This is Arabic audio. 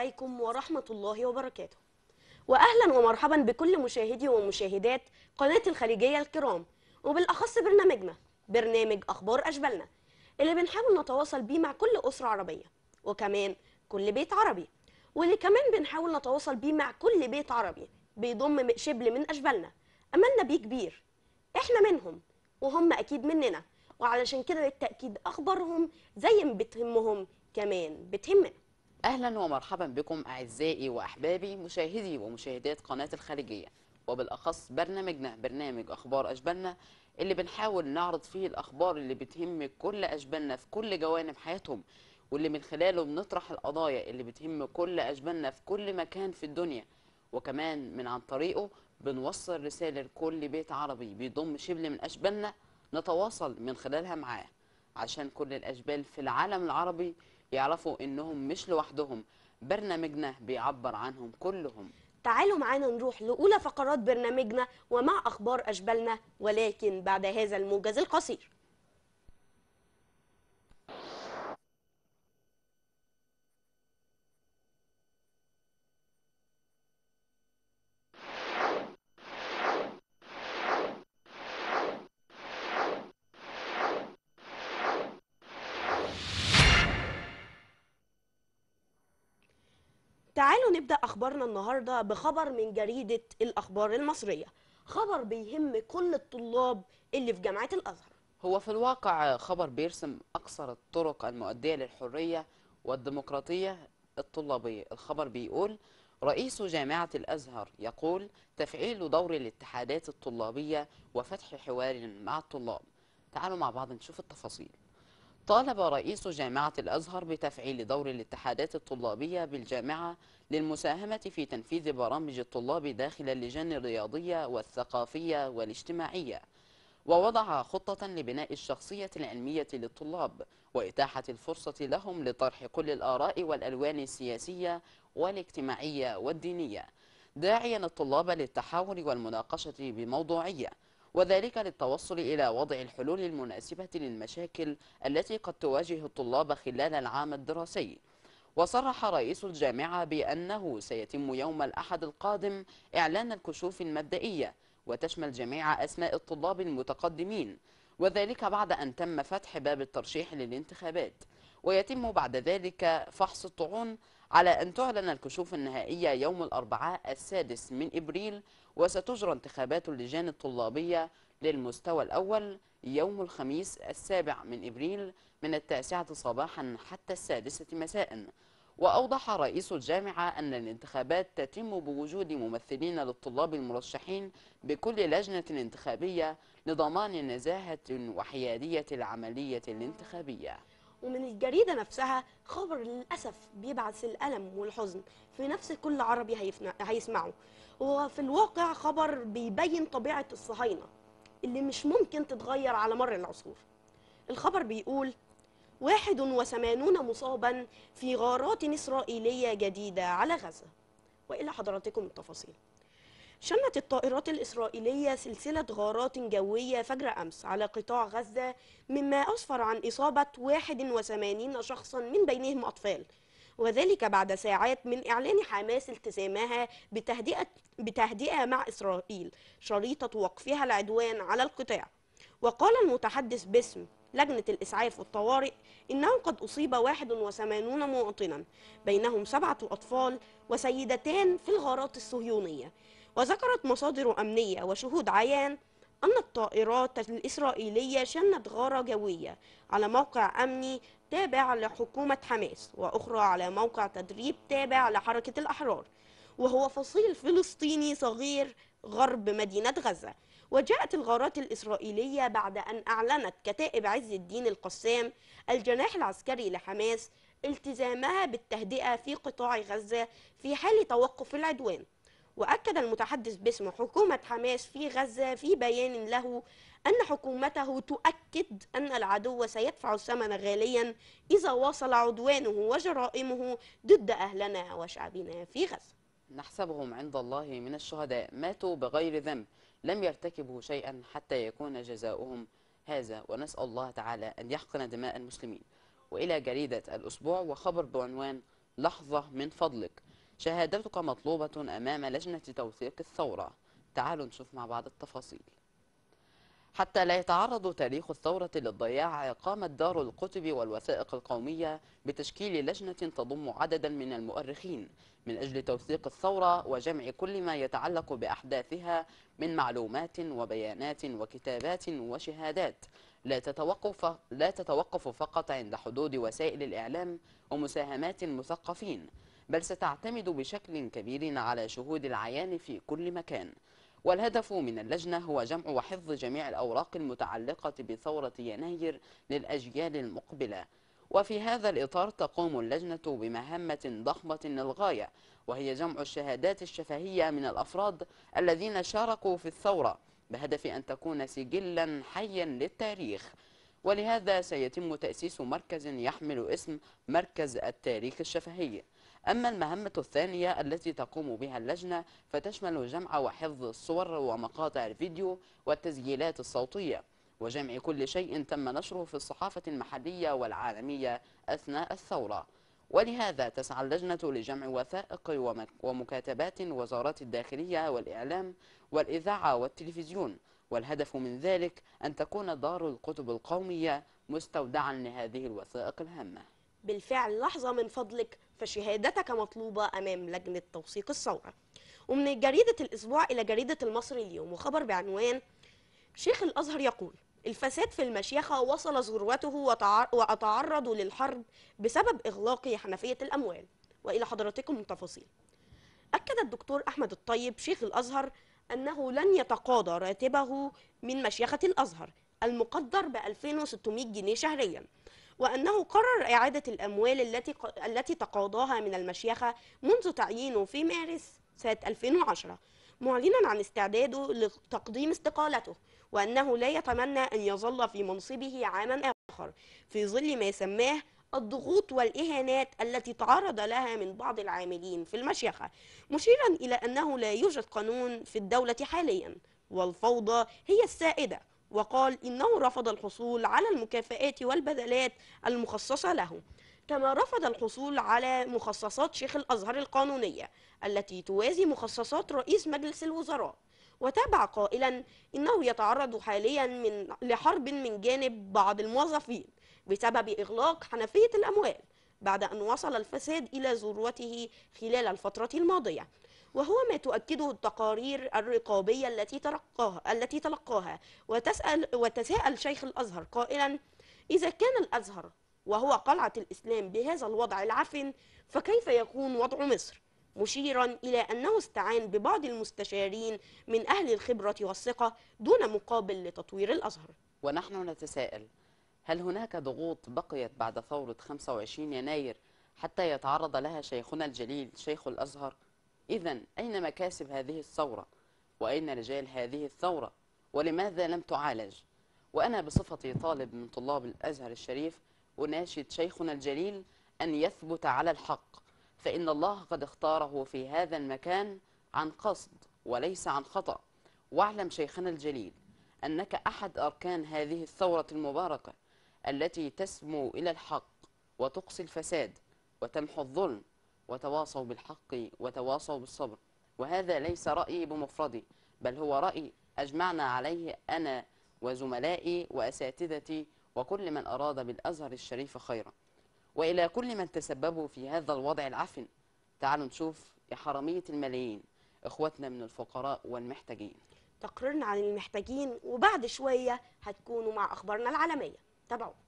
عليكم ورحمة الله وبركاته وأهلا ومرحبا بكل مشاهدي ومشاهدات قناة الخليجية الكرام وبالأخص برنامجنا برنامج أخبار أشبالنا اللي بنحاول نتواصل بيه مع كل أسرة عربية وكمان كل بيت عربي واللي كمان بنحاول نتواصل بيه مع كل بيت عربي بيضم شبل من أشبالنا أملنا بيه كبير إحنا منهم وهم أكيد مننا وعلشان كده بالتأكيد أخبارهم زي ما بتهمهم كمان بتهمنا أهلا ومرحبا بكم أعزائي وأحبابي مشاهدي ومشاهدات قناة الخارجية وبالأخص برنامجنا برنامج أخبار أشبالنا اللي بنحاول نعرض فيه الأخبار اللي بتهم كل أشبالنا في كل جوانب حياتهم واللي من خلاله بنطرح القضايا اللي بتهم كل أشبالنا في كل مكان في الدنيا وكمان من عن طريقه بنوصل رسالة لكل بيت عربي بيضم شبل من أشبالنا نتواصل من خلالها معاه عشان كل الأشبال في العالم العربي يعرفوا انهم مش لوحدهم برنامجنا بيعبر عنهم كلهم تعالوا معانا نروح لأولى فقرات برنامجنا ومع أخبار أشبالنا ولكن بعد هذا الموجز القصير خلونا نبدأ أخبارنا النهاردة بخبر من جريدة الأخبار المصرية خبر بيهم كل الطلاب اللي في جامعة الأزهر هو في الواقع خبر بيرسم أكثر الطرق المؤدية للحرية والديمقراطية الطلابية الخبر بيقول رئيس جامعة الأزهر يقول تفعيل دور الاتحادات الطلابية وفتح حوار مع الطلاب تعالوا مع بعض نشوف التفاصيل طالب رئيس جامعة الأزهر بتفعيل دور الاتحادات الطلابية بالجامعة للمساهمة في تنفيذ برامج الطلاب داخل اللجان الرياضية والثقافية والاجتماعية ووضع خطة لبناء الشخصية العلمية للطلاب وإتاحة الفرصة لهم لطرح كل الآراء والألوان السياسية والاجتماعية والدينية داعيا الطلاب للتحاور والمناقشة بموضوعية وذلك للتوصل إلى وضع الحلول المناسبة للمشاكل التي قد تواجه الطلاب خلال العام الدراسي وصرح رئيس الجامعة بأنه سيتم يوم الأحد القادم إعلان الكشوف المبدئية وتشمل جميع أسماء الطلاب المتقدمين وذلك بعد أن تم فتح باب الترشيح للانتخابات ويتم بعد ذلك فحص الطعون على أن تعلن الكشوف النهائية يوم الأربعاء السادس من إبريل وستجرى انتخابات اللجان الطلابية للمستوى الأول يوم الخميس السابع من إبريل من التاسعة صباحا حتى السادسة مساء وأوضح رئيس الجامعة أن الانتخابات تتم بوجود ممثلين للطلاب المرشحين بكل لجنة انتخابية لضمان نزاهة وحيادية العملية الانتخابية ومن الجريدة نفسها خبر للأسف بيبعث الألم والحزن في نفس كل عربي هيسمعه وفي في الواقع خبر بيبين طبيعة الصهاينة اللي مش ممكن تتغير على مر العصور الخبر بيقول واحد وثمانون مصابا في غارات إسرائيلية جديدة على غزة وإلى حضراتكم التفاصيل شنت الطائرات الإسرائيلية سلسلة غارات جوية فجر أمس على قطاع غزة مما أسفر عن إصابة 81 شخصا من بينهم أطفال وذلك بعد ساعات من إعلان حماس التزامها بتهدئة, بتهدئة مع إسرائيل شريطة وقفها العدوان على القطاع وقال المتحدث باسم لجنة الإسعاف والطوارئ إنه قد أصيب 81 مواطنا بينهم سبعة أطفال وسيدتان في الغارات الصهيونية وذكرت مصادر أمنية وشهود عيان أن الطائرات الإسرائيلية شنت غارة جوية على موقع أمني تابع لحكومة حماس وأخرى على موقع تدريب تابع لحركة الأحرار وهو فصيل فلسطيني صغير غرب مدينة غزة وجاءت الغارات الإسرائيلية بعد أن أعلنت كتائب عز الدين القسام الجناح العسكري لحماس التزامها بالتهدئة في قطاع غزة في حال توقف العدوان وأكد المتحدث باسم حكومة حماس في غزة في بيان له أن حكومته تؤكد أن العدو سيدفع الثمن غاليا إذا واصل عدوانه وجرائمه ضد أهلنا وشعبنا في غزة نحسبهم عند الله من الشهداء ماتوا بغير ذنب لم يرتكبوا شيئا حتى يكون جزاؤهم هذا ونسأل الله تعالى أن يحقن دماء المسلمين وإلى جريدة الأسبوع وخبر بعنوان لحظة من فضلك شهادتك مطلوبة أمام لجنة توثيق الثورة تعالوا نشوف مع بعض التفاصيل حتى لا يتعرض تاريخ الثورة للضياع قامت دار الكتب والوثائق القومية بتشكيل لجنة تضم عددا من المؤرخين من أجل توثيق الثورة وجمع كل ما يتعلق بأحداثها من معلومات وبيانات وكتابات وشهادات لا تتوقف, لا تتوقف فقط عند حدود وسائل الإعلام ومساهمات المثقفين بل ستعتمد بشكل كبير على شهود العيان في كل مكان والهدف من اللجنة هو جمع وحفظ جميع الأوراق المتعلقة بثورة يناير للأجيال المقبلة وفي هذا الإطار تقوم اللجنة بمهمة ضخمة للغاية وهي جمع الشهادات الشفهية من الأفراد الذين شاركوا في الثورة بهدف أن تكون سجلا حيا للتاريخ ولهذا سيتم تأسيس مركز يحمل اسم مركز التاريخ الشفهي أما المهمة الثانية التي تقوم بها اللجنة فتشمل جمع وحفظ الصور ومقاطع الفيديو والتسجيلات الصوتية وجمع كل شيء تم نشره في الصحافة المحلية والعالمية أثناء الثورة ولهذا تسعى اللجنة لجمع وثائق ومكاتبات وزارات الداخلية والإعلام والإذاعة والتلفزيون والهدف من ذلك أن تكون دار الكتب القومية مستودعا لهذه الوثائق الهامة بالفعل لحظة من فضلك فشهادتك مطلوبة أمام لجنة توثيق الثورة ومن جريدة الأسبوع إلى جريدة المصري اليوم وخبر بعنوان شيخ الأزهر يقول الفساد في المشيخة وصل ذروته وأتعرض للحرب بسبب إغلاق حنفية الأموال وإلى حضراتكم التفاصيل أكد الدكتور أحمد الطيب شيخ الأزهر أنه لن يتقاضى راتبه من مشيخة الأزهر المقدر ب 2600 جنيه شهريا وأنه قرر إعادة الأموال التي التي تقاضاها من المشيخة منذ تعيينه في مارس سنة 2010 معلنا عن استعداده لتقديم استقالته وأنه لا يتمنى أن يظل في منصبه عاما آخر في ظل ما سماه الضغوط والإهانات التي تعرض لها من بعض العاملين في المشيخة مشيرا إلى أنه لا يوجد قانون في الدولة حاليا والفوضى هي السائدة وقال إنه رفض الحصول على المكافآت والبدلات المخصصة له كما رفض الحصول على مخصصات شيخ الأزهر القانونية التي توازي مخصصات رئيس مجلس الوزراء وتابع قائلا إنه يتعرض حاليا من لحرب من جانب بعض الموظفين بسبب إغلاق حنفية الأموال بعد أن وصل الفساد إلى ذروته خلال الفترة الماضية وهو ما تؤكده التقارير الرقابية التي تلقاها التي تلقاها وتسأل وتساءل شيخ الأزهر قائلا إذا كان الأزهر وهو قلعة الإسلام بهذا الوضع العفن فكيف يكون وضع مصر؟ مشيرا إلى أنه استعان ببعض المستشارين من أهل الخبرة والثقة دون مقابل لتطوير الأزهر ونحن نتساءل هل هناك ضغوط بقيت بعد ثورة 25 يناير حتى يتعرض لها شيخنا الجليل شيخ الأزهر؟ إذا أين مكاسب هذه الثورة وأين رجال هذه الثورة ولماذا لم تعالج وأنا بصفتي طالب من طلاب الأزهر الشريف أناشد شيخنا الجليل أن يثبت على الحق فإن الله قد اختاره في هذا المكان عن قصد وليس عن خطأ واعلم شيخنا الجليل أنك أحد أركان هذه الثورة المباركة التي تسمو إلى الحق وتقصي الفساد وتمحو الظلم وتواصوا بالحق وتواصوا بالصبر وهذا ليس رأيي بمفردي بل هو رأي أجمعنا عليه أنا وزملائي وأساتذتي وكل من أراد بالأزهر الشريف خيرا وإلى كل من تسببوا في هذا الوضع العفن تعالوا نشوف يا حرامية الملايين إخواتنا من الفقراء والمحتاجين تقريرنا عن المحتاجين وبعد شوية هتكونوا مع أخبارنا العالمية تابعونا